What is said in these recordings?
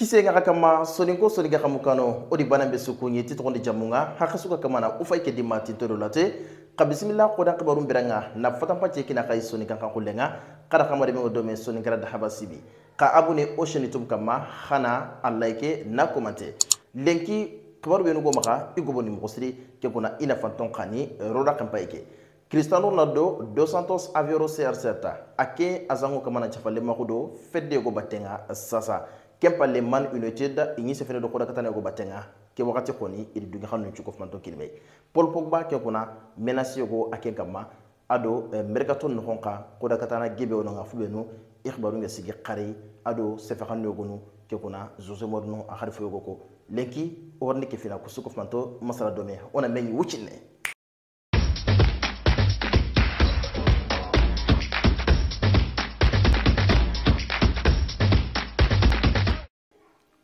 kisenga ka kama soninko soninga ka mukano o di bana be sukunye ti togondi jamunga haka suka kama na o fay ke dima ti toro late ka bisimila kodan kibarum beranga na fatan pace kina kai soninka kan kullenga kada kama de mengo dome soninka da habasibi ka abune o sheni tum kama hana allaike na komante lenki kibaru be nugo maka igobo ni mukosri ke kuna ina fanton kani roda kampa ike cristiano ronaldo dos santos avioro cr7 ake azango kama na chafale makudo fedde go batenga sasa kempa le man united iñi se fene do koda katane go batenga ke wakati koni ili dugi xanu ci ko fanto kilbe paul pogba ke kuna menace go ake gamma ado eh, mercato no honka koda katana gebe wono nga fulenu ikhbaru nga sigi qari ado se fe xanu gonu ke kuna jose morno a harfo go ko lenki o warni ke fina kusuko fanto masala dome ona meñi wucinne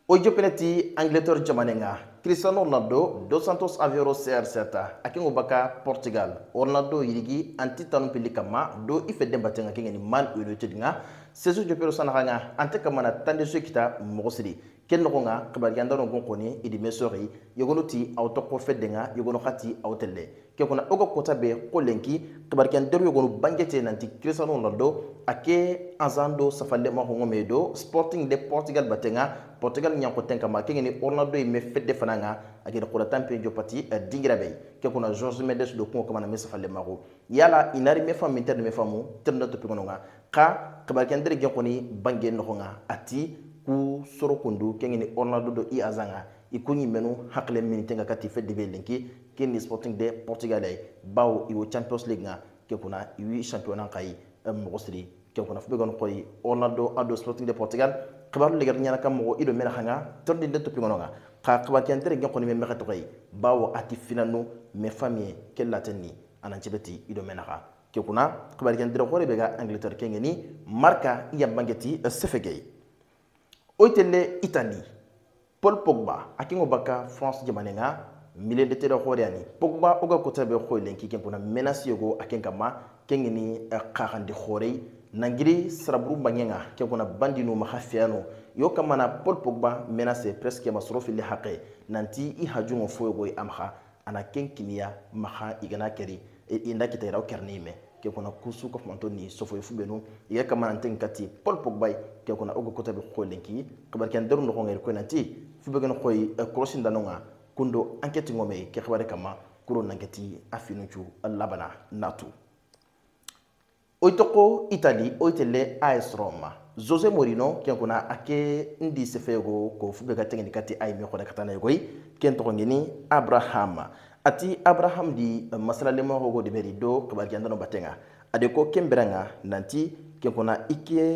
ojo peneti angleterre jamane nga cristiano ronaldo dos santos avero cr7 akengo baka portugal ronaldo yirigi anti tanu pili kama do ife denbate nga kengeni man united nga sesu jopero sanaka nga ante kamana tande so kita mogo siri ken nogonga kabarigandano gon koni idi mesori yogono ti awto ko feddenga yogono hati awtelle ke kona ogo kota be ko lenki kabarigandero yogono bangete nanti cristiano ronaldo ake azando safande ma hongo medo sporting de portugal batenga portugal nyanko tenkama kengeni ronaldo me fedde fananga akede kola tampe jo pati uh, dingira ke kona george mendes do ko kamana me safande ma yala inari me fam interne me famu ternda to pigononga ka kabarigandero gon koni bangen nogonga ati ku soro kundu kengini ornado do i azanga i ikunyi menu hakle min tenga kati fe debe linki kini sporting de portugal ay baw wo champions league nga ke kuna i wi champion championnat kay am siri ke kuna fbe gon koy ornado ado sporting de portugal kibaru legar nyana kam mogo ido mena hanga tondi de topi gononga ka kibar kentere gen me membe khatoy baw ati finanu me famille ke latani anancebeti ido mena ha ke kuna kibar kentere kore bega angleterre kengeni marka iyambangeti eh, sefegay oitele itali paul pogba akingo baka france jamane ga de tere hore pogba oga kotabe hoylen kiken kuna menas yogo aken kama kengeni eh, kakandi horey nangiri saraburu bangenga ken kuna bandinu maha feyano yo kamana paul pogba menace presque masoro fili haqe nanti i hajungo foyogoy amaha ana ken kiniya maha igana keri e, inda kitairaw kernime ke kona kusu ko fonto ni sofo fu no ye ka nan ten kati pol bay ke kona ogo kota be ko lenki ko ken deru no ngir ko nati fu be gen euh, gno koy crossing nga kundo enquête ngome ke ka ma kuro nankati afinu chu labana natu oitoko itali oitele AS Roma Jose morino ke kona ake ndi se fego ko fu be ka tengi kati ay mi ko da katana yoy ken to ngini abraham ati abraham di eh, masalalemɔgɔgo de beri do kabarijandano batenga ade ko kenberanga nanti ken kona i ke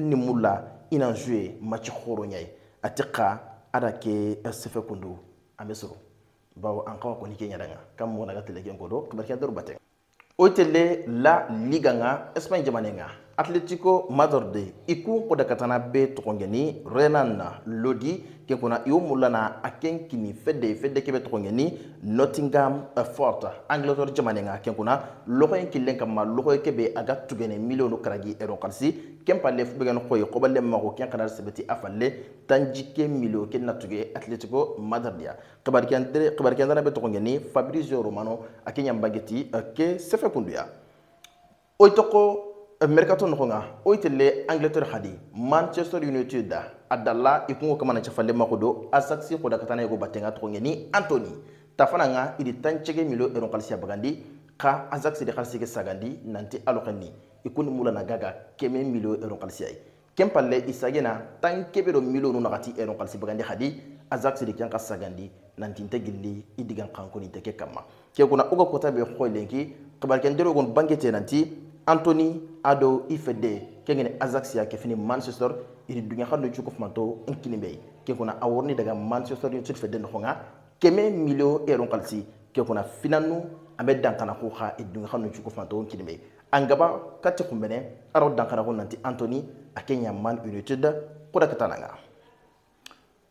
nimula ina jue machi horo nyai ati ka ada ke eh, sefe kundu ame soro bawo an kawa koni ke nyadanga kam mona naga tele ken ko do kabarijandano batenga wo tele la liga nga espagne jamane atletico madrid i kun kodakatana be togongeni renan na lodi ken kuna i a ken kini fede fede kebe togongeni nottingham fort angleterre jamane nga ken kuna logo yen killen kama logo ye kebe a ga tugene miliyonu karagi eron kalisi ken palle fubegeni koye kobale mako ken kanar sebeti a falle tanjike miliyo ken na tuge atletico madrid ya be togongeni fabrizio romano a ke ɲanbangeti eh, ke sefe kunduya o toko Euh, mercato noxonga wo yitelle angleterre xadi manchester united a dalla i kungo kamana cafalen ko do asaxi xoda ka tana yego battenga toxonge ni antony tafananga idi tancege milio eron xalisiya bagandi xa asaxi di xalisige sagandi nanti aloxen ni i kundi gaga keme milio eron xalisiya ye ken palle i sagena tan kebe do milio nu naxati eron xalisi bagandi xadi asaxi di ken xa sagandi nanti nte gilli i digan xankoni nte ke kanma ke kuna wo ga kota be xoy lenki xabarikendero gon bange te nanti Anthony ado ifede kengene Ajax ya kefini Manchester iri dunya khando chuko fumanto nkilimbe kengona aworni daga Manchester United fede no khonga keme milio euro kalsi kengona finanu ambe dankana ko kha idunya khando chuko fumanto nkilimbe angaba kati kumbene aro dankana ko nanti Anthony akenya Man United koda katananga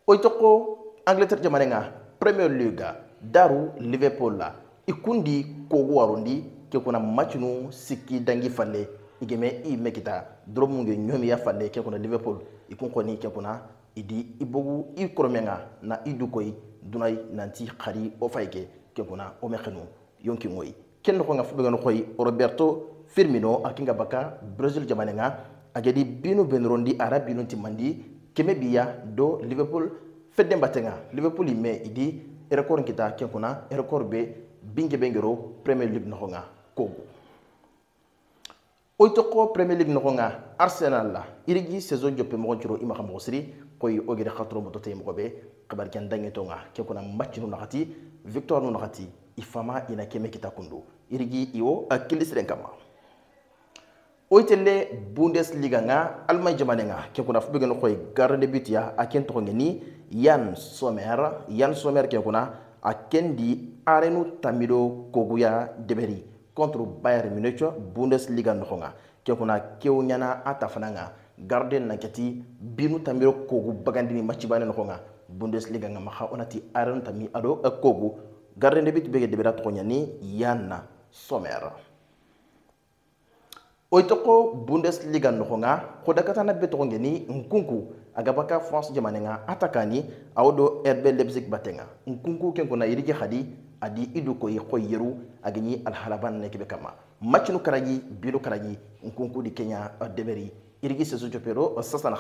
oitoko Angleterre jamarenga Premier League daru Liverpool la ikundi kogo warundi ke kuna matchnu sikki dangi falle igeme i mekita doromunge ñomi ya falle ke kuna liverpool ikun koni ke kuna idi i bogu i koromenga na i du koyi dunai nanti xari wo fay ke ke kuna wo me xenu yonki ngoyi ken noxonga fo ɓegano koyi roberto firmino a kinga baka brésil jamanenga a gedi binu benrondi ara binu timandi keme biya do liverpool fedden batenga liverpool ime idi record kita kenkuna record be binge bengero premier league noxonga Congo oytoko premier league nogonga arsenal la irigi saison jope mogon ciro ima xamo siri koy ogere xatro mo dote mo be xabar ken dange ke kuna match no naxati victoire no naxati ifama ina keme kita kundu irigi iwo akili siren kama oytele bundesliga nga almay jamane nga ke kuna fubege no koy garde but ya aken to ngeni yan somer yan somer ke kuna akendi arenu tamido koguya deberi contre bayern munich bundesliga noxonga ke kuna kew ɲana a ta fana ga garden na kɛti binu tamiro kogu bagandini macibane noxonga bundesliga nga maxa onati aren tami ado a eh, kogu garden debit bege debera toxo ɲani yanna sommer oyi toxo bundesliga noxonga xodakatana be toxo ɲeni nkunku agabaka france jamanenga atakani awdo rb leipzig batenga nkunku ken kona irige hadi adi idu ko ko yeru agini alhalaban ne kebe kama nu karaji bilu karaji nkunku di kenya uh, deberi irigi sesu jopero uh, sasa na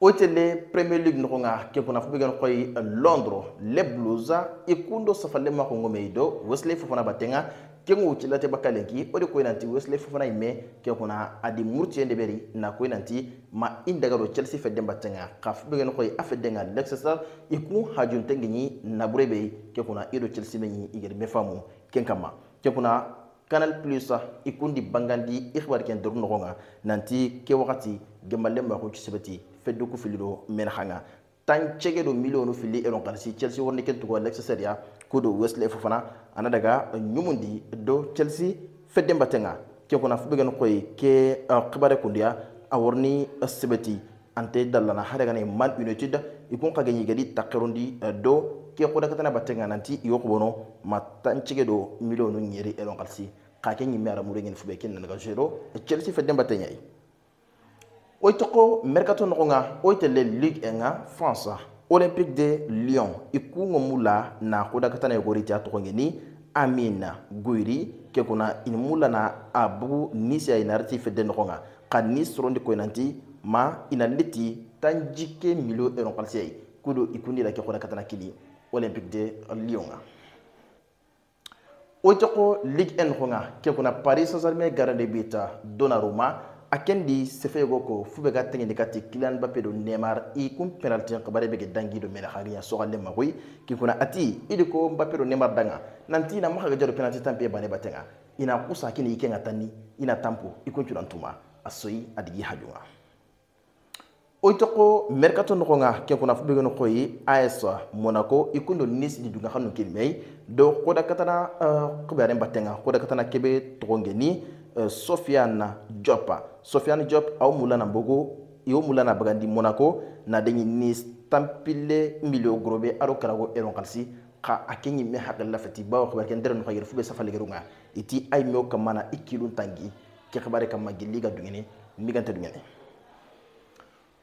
otele premier league nokonga kenkona fubigan koy uh, londres le blusa ikundo safale makongo meido wesley fofana batenga kengo cilate bakalenki o de koy nanti wesley fofana yime ke kuna adi murtiyen de beri na koy nanti ma i dagaro chelsea fɛ denba tenga ka begen koy a fɛ denga lexesar i kun hajunte ngiɲi nabure be ke kuna i do chelsea be ɲi i geri me faamu ken kama ke kuna canal plus i kun di bangandi i xibari ken doru nɔgɔn ga nanti ke wagati gemballe mako cusebeti fɛ doku fili do mena xa ga tan cɛge do miliyonu fili eron kalisi chelsea warni ken tugo lexesar ya kudo wesley fofana ana daga ñumundi do chelsea fedde tenga ke kuna begen koy ke xibare uh, kundiya a worni uh, sebeti ante dallana hade man united ikun ka genyi gadi takirundi uh, do ke kuda katana batenga nanti iyo kubono matancige do milionu nyeri elon kalsi ka ke nyimme ara murengin fube ken nan gajero chelsea feddenba tenga yi oy toko mercato nokonga oy tele ligue 1 france olympique de lyon i kungo mu la na kodakata na yogoriti a tɔgɔ ɲini amina goyiri ke kuna ini mu la na a bugu nisi a inariti fede nɔgɔ ga ka ni sorondi koinanti ma ina leti tanjike milio eronkalisiya ye kudo i kundi la ke kodakata na kili olympique de lyon ga o jago ligue 1 nɔgɔ ga ke kuna paris saint germain garande bita donnarumma akendi sefe go ko fube ga tangi dekati Kylian Mbappé do Neymar i kum penalty ko bare be ge dangi do mena khari ya sogal ma koy ki kuna ati idi ko Mbappé do Neymar danga nanti na maka ga jaro penalty tampe bane batenga ina kusa kini ikenga tani ina tampo ikunchu dantuma asoyi adigi hajunga oitoko mercato nokonga ken kuna fubege no koyi AS Monaco ikundo Nice di dunga hanu kilmei do koda katana uh, kubare batenga koda katana kebe togongeni uh, Sofiane Jopa sofiane diop aw mulana mbogo yo mulana bagandi monako na dañi ni tampille milio grobe aɗo karago eron kalsi xa a ke ñimme xaqel lafati bawo xibar ke ndere noxa yer fu ɓe safaligerunga iti ay meo kam mana i kilun tangi ke xibare kam ma gilliga dungene migante dungene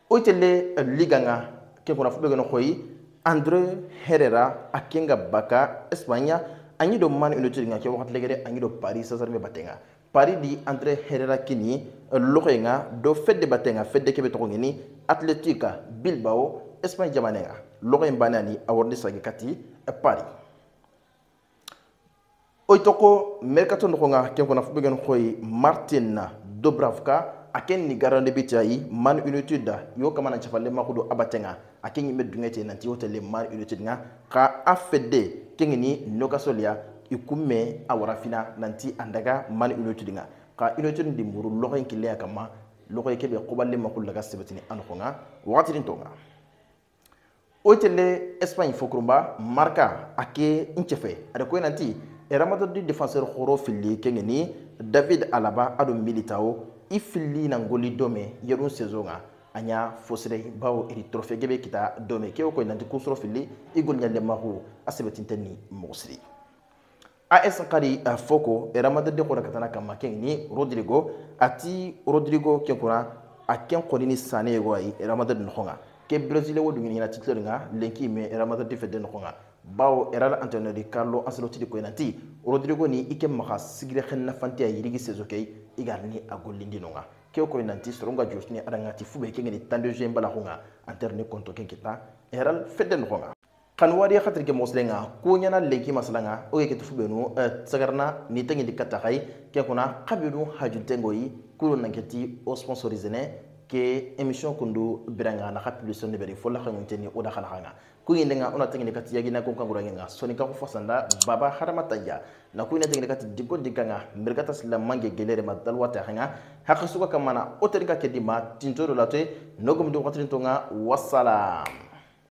o itelle eh, liganga ke kuna fu ɓegeno xoyi andré herrera a kenga baka espagne a ñi do man united nga ke waxat legere a ñi do paris sasarme batenga paris di andré herrera kini loxenga do fete de batenga fedde kebe togo ngini atletica bilbao espagne jamanenga loxen banani aworni sage kati paris oy toko mercato noxonga ken kona fo ɓegen xoy martin dobravka a ken ni garande be tiyayi man united da yo kamana cafalle maxudo a batenga a ken yimme dungete nanti wotele man united nga xa a fedde kengini nokasolia i kunme a warafina nanti andaga man united nga ka ilotin dimburu loxoyin e killeya kanma loxoye ke ɓe xuɓalle maxu laga sebatini a noxonga waxatinin tonga wo telle espagne fokurunba marka a ke n cefe ada koy nanti eramatodi défenseur xoro filli kengeni david alaba aɗo militao i filli na ngoli dome yeɗum saison ga a ɲa fosire bawo iri trofe gebe kita dome kewo koy nanti kusoro filli i golɲa lemaxu a sebatinte ni moxosiri AS Kari Foko Ramada de Kora Katana Kamakeni Rodrigo Ati Rodrigo Kekura Aken Kolini Sane Wai Ramada Nhonga Ke Brazil wo dungini na titre nga lenki me Ramada de Fede Nhonga Bao Erala Antonio Di Carlo Ancelotti de Koenanti Rodrigo ni Ike Maha Sigire Khenna Fante ya Yirigi Sezokei Igarni Agolindi Nhonga Ke Koenanti Soronga Josni Arangati Fube Kengeni Tando Jembala Nhonga Anterne Konto Kenkita Eral Fede Nhonga kan wadi ya khatir ke moslenga ko nyana leki maslanga o ke tufu beno eh, tsagarna ni tangi dikata ke kuna kabiru haju tengoi kuro nanketi o sponsorize ne ke emission kundu biranga na khapilu niberi, beri fola khanyu teni o da khala khanga ku yinde nga ona tangi dikati yagi na ko kangura nga soni ka ko baba harama tanja na ku yinde dikati digo diganga mirgata sila mange gelere ma dalwata khanga hakasuka kamana o tangi ka kedima tintoro latoy nogum tonga wassalam